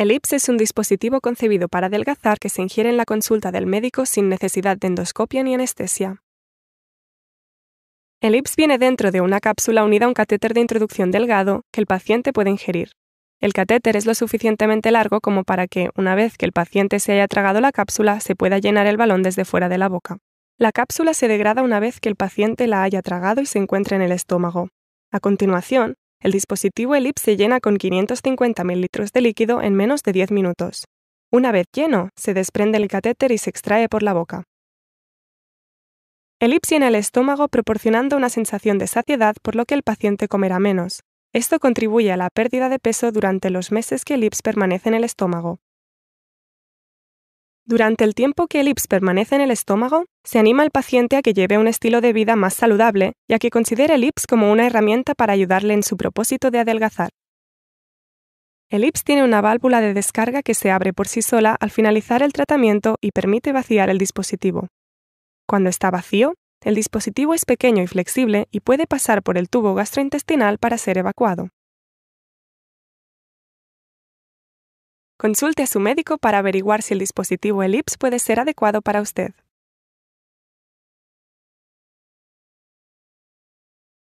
Ips es un dispositivo concebido para adelgazar que se ingiere en la consulta del médico sin necesidad de endoscopia ni anestesia. El viene dentro de una cápsula unida a un catéter de introducción delgado que el paciente puede ingerir. El catéter es lo suficientemente largo como para que, una vez que el paciente se haya tragado la cápsula, se pueda llenar el balón desde fuera de la boca. La cápsula se degrada una vez que el paciente la haya tragado y se encuentre en el estómago. A continuación, el dispositivo ELIPS se llena con 550 ml de líquido en menos de 10 minutos. Una vez lleno, se desprende el catéter y se extrae por la boca. ELIPS llena en el estómago proporcionando una sensación de saciedad por lo que el paciente comerá menos. Esto contribuye a la pérdida de peso durante los meses que ELIPS permanece en el estómago. Durante el tiempo que el IPS permanece en el estómago, se anima al paciente a que lleve un estilo de vida más saludable y a que considere el IPS como una herramienta para ayudarle en su propósito de adelgazar. El IPS tiene una válvula de descarga que se abre por sí sola al finalizar el tratamiento y permite vaciar el dispositivo. Cuando está vacío, el dispositivo es pequeño y flexible y puede pasar por el tubo gastrointestinal para ser evacuado. Consulte a su médico para averiguar si el dispositivo ELIPS puede ser adecuado para usted.